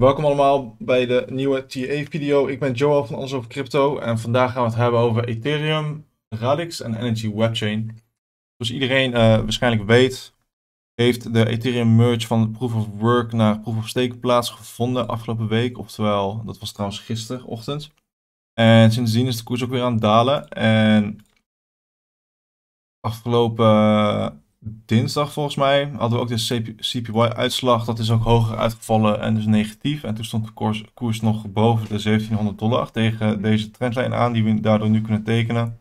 Welkom allemaal bij de nieuwe TA-video. Ik ben Joel van Ons Over Crypto en vandaag gaan we het hebben over Ethereum, Radix en Energy Webchain. Zoals iedereen eh, waarschijnlijk weet, heeft de Ethereum merge van Proof of Work naar Proof of Stake plaatsgevonden afgelopen week. Oftewel, dat was trouwens gisterochtend. En sindsdien is de koers ook weer aan het dalen. En afgelopen dinsdag volgens mij hadden we ook de CPY-uitslag. Dat is ook hoger uitgevallen en dus negatief. En toen stond de koers, koers nog boven de 1700 dollar tegen deze trendlijn aan die we daardoor nu kunnen tekenen.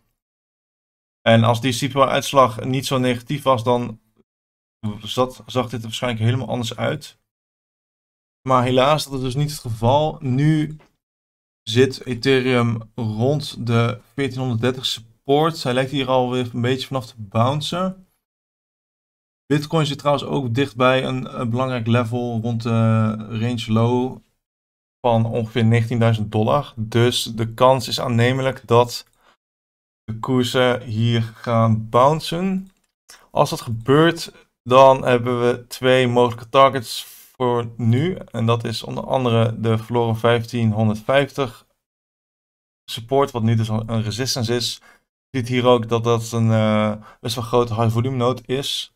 En als die CPY-uitslag niet zo negatief was, dan zag dit er waarschijnlijk helemaal anders uit. Maar helaas, dat is dus niet het geval. Nu zit Ethereum rond de 1430 support. Hij lijkt hier alweer een beetje vanaf te bouncen. Bitcoin zit trouwens ook dichtbij een, belangrijk level rond de range low van ongeveer 19.000 dollar. Dus de kans is aannemelijk dat de koersen hier gaan bouncen. Als dat gebeurt, dan hebben we twee mogelijke targets voor nu. En dat is onder andere de verloren 1550 support, wat nu dus een resistance is. Je ziet hier ook dat dat een eh, best wel grote high volume node is.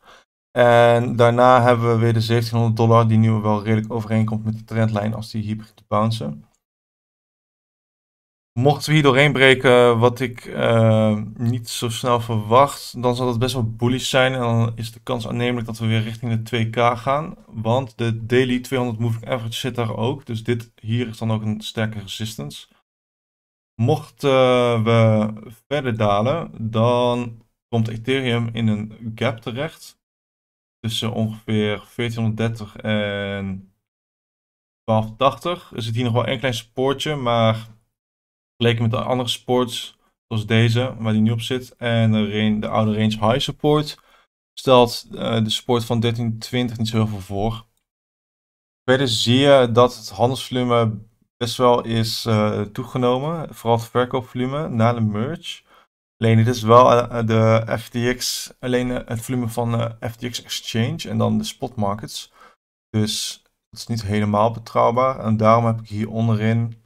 En daarna hebben we weer de 1700 dollar, die nu wel redelijk overeenkomt met de trendlijn als die hier begint te bouncen. Mochten we hier doorheen breken, wat ik eh, niet zo snel verwacht, dan zal het best wel bullish zijn. En dan is de kans aannemelijk dat we weer richting de 2K gaan. Want de daily 200 moving average zit daar ook. Dus dit hier is dan ook een sterke resistance. Mochten eh, we verder dalen, dan komt Ethereum in een gap terecht tussen ongeveer 1430 en 1280 er zit hier nog wel een klein spoortje, maar vergeleken met de andere supports zoals deze, waar die nu op zit, en de, de oude range high support, stelt eh, de support van 1320 niet zo heel veel voor. Verder zie je dat het handelsvolume best wel is eh, toegenomen, vooral het verkoopvolume na de merge. Alleen dit is wel eh, eh, de FTX, alleen eh, het volume van de FTX Exchange en dan de spot markets. Dus het is niet helemaal betrouwbaar. En daarom heb ik hier onderin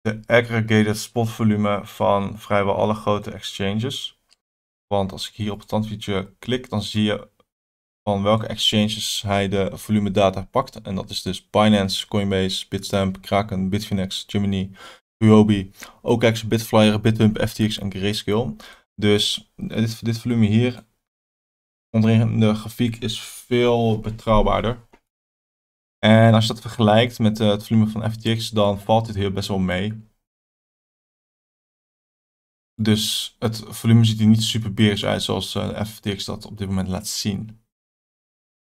de aggregated spot volume van vrijwel alle grote exchanges. Want als ik hier op het standvietje klik, dan zie je van welke exchanges hij de volume data pakt. En dat is dus Binance, Coinbase, Bitstamp, Kraken, Bitfinex, Gemini, Huobi, OKX, e Bitflyer, Bithump, FTX en Grayscale. Dus eh, dit, dit volume hier onderin de grafiek is veel betrouwbaarder. En als je dat vergelijkt met eh, het volume van FTX, dan valt dit hier best wel mee. Dus het volume ziet er niet super beers uit zoals eh, FTX dat op dit moment laat zien.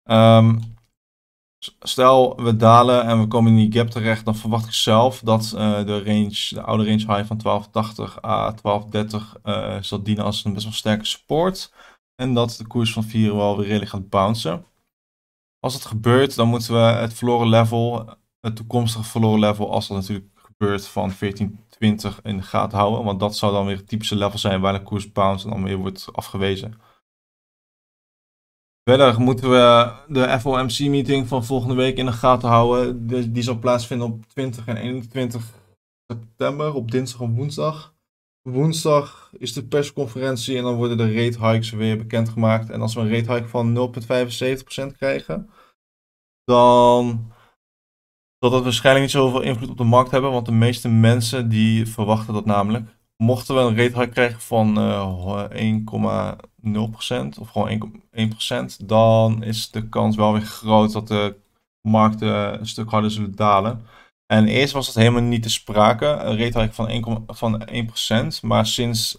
Um, Stel, we dalen en we komen in die gap terecht, dan verwacht ik zelf dat eh, de range, de oude range high van 1280 à 1230 eh, zal dienen als een best wel sterke support. En dat de koers van 4 wel weer redelijk gaat bouncen. Als dat gebeurt, dan moeten we het verloren level, het toekomstige verloren level, als dat natuurlijk gebeurt van 1420 in de gaten houden. Want dat zou dan weer het typische level zijn waar de koers bounce en dan weer wordt afgewezen. Verder moeten we de FOMC-meeting van volgende week in de gaten houden. Die, zal plaatsvinden op 20 en 21 september, op dinsdag en woensdag. Woensdag is de persconferentie en dan worden de rate hikes weer bekendgemaakt. En als we een rate hike van 0,75% krijgen, dan zal dat waarschijnlijk niet zoveel invloed op de markt hebben. Want de meeste mensen die verwachten dat namelijk mochten we een rate hike krijgen van uh, eh, 1,0% of gewoon 1%, dan is de kans wel weer groot dat de markten een stuk harder zullen dalen. En eerst was dat helemaal niet te sprake, een rate hike van, 1, van 1%, maar sinds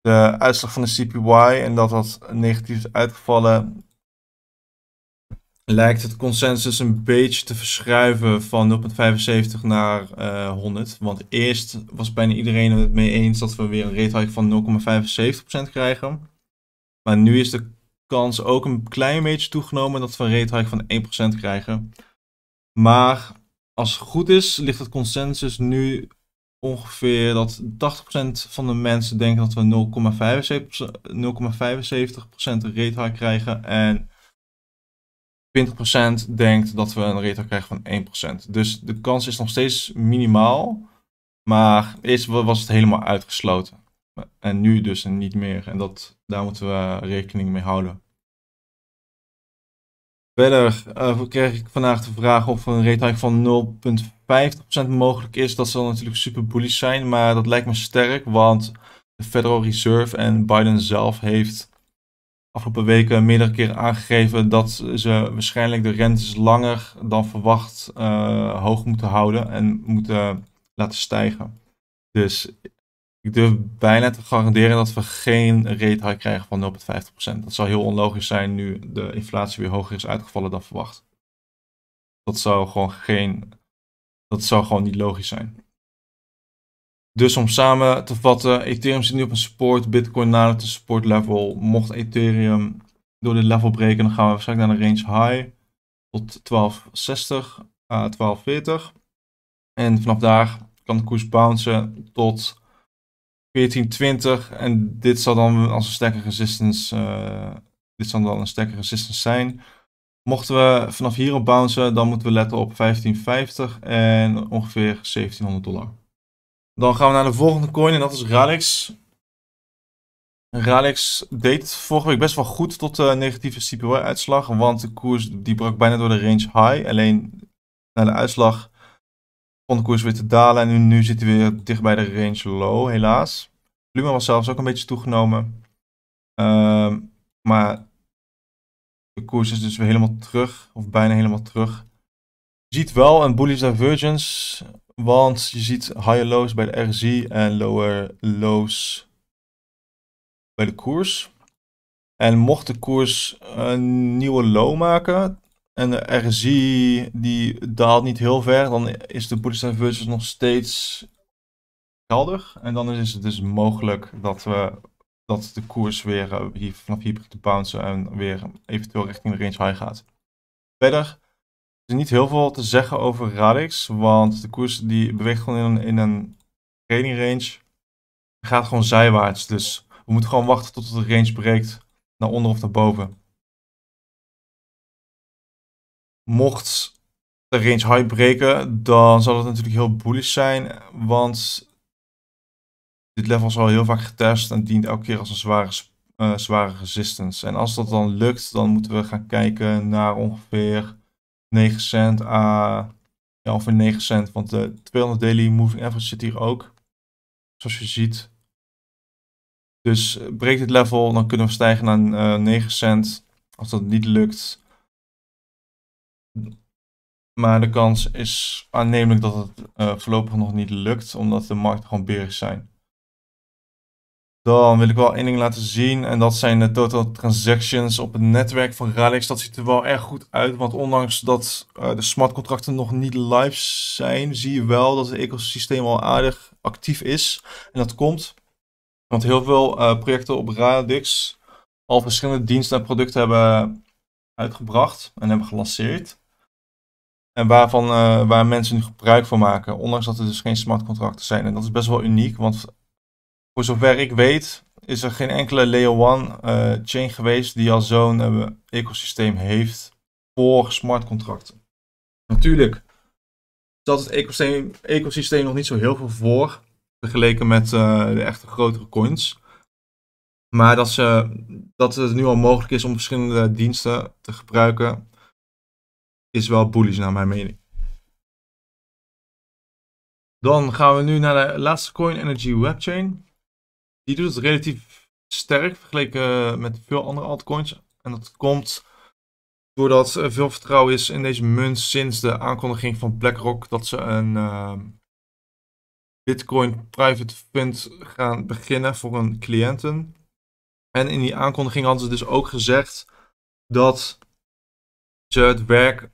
de uitslag van de CPY en dat dat negatief is uitgevallen, lijkt het consensus een beetje te verschuiven van 0,75 naar 100. Eh, Want eerst was bijna iedereen het mee eens dat we weer een rate hike van 0,75% krijgen. Maar nu is de kans ook een klein beetje toegenomen dat we een rate hike van 1% krijgen. Maar als het goed is, ligt het consensus nu ongeveer dat 80% van de mensen denken dat we 0,75% rate hike krijgen. En 20% denkt dat we een retro krijgen van 1%. Dus de kans is nog steeds minimaal. Maar eerst was het helemaal uitgesloten. En nu dus niet meer. En dat, daar moeten we rekening mee houden. Verder uh, kreeg ik vandaag de vraag of een rate hike van 0,50% mogelijk is. Dat zal natuurlijk super bullish zijn, maar dat lijkt me sterk, want de Federal Reserve en Biden zelf heeft afgelopen weken meerdere keren aangegeven dat ze waarschijnlijk de rentes langer dan verwacht eh, hoog moeten houden en moeten laten stijgen. Dus ik durf bijna te garanderen dat we geen rate hike krijgen van 0 Dat zou heel onlogisch zijn nu de inflatie weer hoger is uitgevallen dan verwacht. Dat zou gewoon geen. Dat zou gewoon niet logisch zijn. Dus om samen te vatten, Ethereum zit nu op een support, Bitcoin naar het support level. Mocht Ethereum door dit level breken, dan gaan we waarschijnlijk naar een range high tot 1260, 1240. Eh, en vanaf daar kan de koers bouncen tot 1420. En dit zal dan als een sterke resistance, uh, dit zal dan een sterke resistance zijn. Mochten we vanaf hier op bouncen, dan moeten we letten op 1550 en ongeveer 1700 dollar. Dan gaan we naar de volgende coin en dat is Ralex. Ralex deed vorige week best wel goed tot de eh, negatieve CPO-uitslag. Want de koers die brak bijna door de range high. Alleen na de uitslag begon de koers weer te dalen. En nu, zit hij weer dicht bij de range low, helaas. Volume was zelfs ook een beetje toegenomen. Ehm, maar de koers is dus weer helemaal terug. Of bijna helemaal terug. Je ziet wel een bullish divergence, want je ziet higher lows bij de RSI en lower lows bij de koers. En mocht de koers een nieuwe low maken en de RSI die daalt niet heel ver, dan is de bullish divergence nog steeds helder. En dan is het dus mogelijk dat, we, dat de koers weer eh, hier, vanaf hier begint te bouncen en weer eventueel richting de range high gaat. Verder is niet heel veel te zeggen over Radix, want de koers die beweegt gewoon in een, in een training range. Gaat gewoon zijwaarts, dus we moeten gewoon wachten tot de range breekt naar onder of naar boven. Mocht de range high breken, dan zal dat natuurlijk heel bullish zijn, want dit level is al heel vaak getest en dient elke keer als een zware, eh, zware resistance. En als dat dan lukt, dan moeten we gaan kijken naar ongeveer 9 cent à ah, ja, ongeveer 9 cent. Want de 200 daily moving average zit hier ook. Zoals je ziet. Dus eh, breekt dit level, dan kunnen we stijgen naar uh, eh, 9 cent. Als dat niet lukt. Maar de kans is aannemelijk dat het eh, voorlopig nog niet lukt. Omdat de markten gewoon berig zijn. Dan wil ik wel één ding laten zien. En dat zijn de total transactions op het netwerk van Radix. Dat ziet er wel erg goed uit. Want ondanks dat eh, de smart contracten nog niet live zijn, zie je wel dat het ecosysteem al aardig actief is. En dat komt. Want heel veel eh, projecten op Radix al verschillende diensten en producten hebben uitgebracht en hebben gelanceerd. En waarvan, eh, waar mensen nu gebruik van maken, ondanks dat er dus geen smart contracten zijn. En dat is best wel uniek, want voor zover ik weet, is er geen enkele Layer 1 eh, chain geweest die al zo'n eh, ecosysteem heeft voor smart contracten. Natuurlijk stelt het ecosysteem, ecosysteem nog niet zo heel veel voor, vergeleken met eh, de echte grotere coins. Maar dat, ze, dat het nu al mogelijk is om verschillende diensten te gebruiken, is wel bullish naar mijn mening. Dan gaan we nu naar de laatste coin, Energy Webchain die doet het relatief sterk vergeleken met veel andere altcoins. En dat komt doordat er veel vertrouwen is in deze munt sinds de aankondiging van BlackRock dat ze een ehm, Bitcoin private fund gaan beginnen voor hun cliënten. En in die aankondiging hadden ze dus ook gezegd dat ze het werk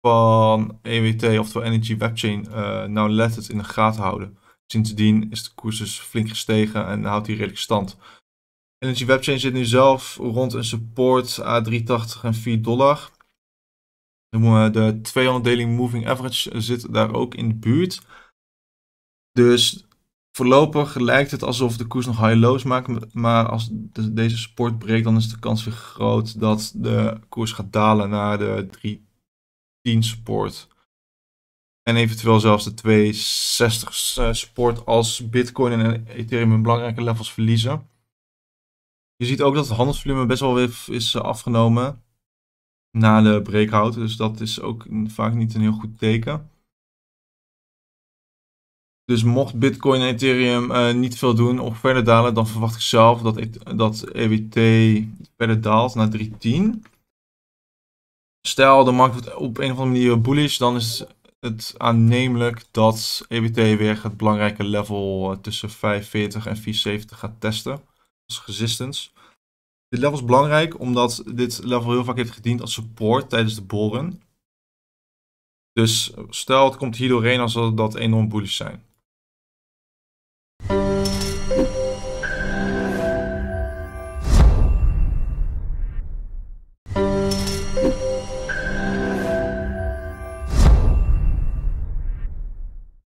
van EWT, oftewel Energy Webchain, uh, nauwlettend in de gaten houden. Sindsdien is de koers dus flink gestegen en houdt hij redelijk stand. Energy dus Webchain zit nu zelf rond een support A380 en 4 dollar. De 200 deling moving average zit daar ook in de buurt. Dus voorlopig lijkt het alsof de koers nog high-lows maakt. Maar als deze support breekt, dan is de kans weer groot dat de koers gaat dalen naar de 310 support. En eventueel zelfs de 260 eh, support als Bitcoin en Ethereum hun belangrijke levels verliezen. Je ziet ook dat het handelsvolume best wel weer is eh, afgenomen na de breakout. Dus dat is ook vaak niet een heel goed teken. Dus mocht Bitcoin en Ethereum eh, niet veel doen of verder dalen, dan verwacht ik zelf dat, e dat EWT verder daalt naar 310. Stel, de markt wordt op een of andere manier bullish, dan is het aannemelijk dat EBT weer het belangrijke level eh, tussen 540 en 470 gaat testen. Als resistance. Dit level is belangrijk omdat dit level heel vaak heeft gediend als support tijdens de boren. Dus stel het komt hier doorheen als dat enorm bullish zijn.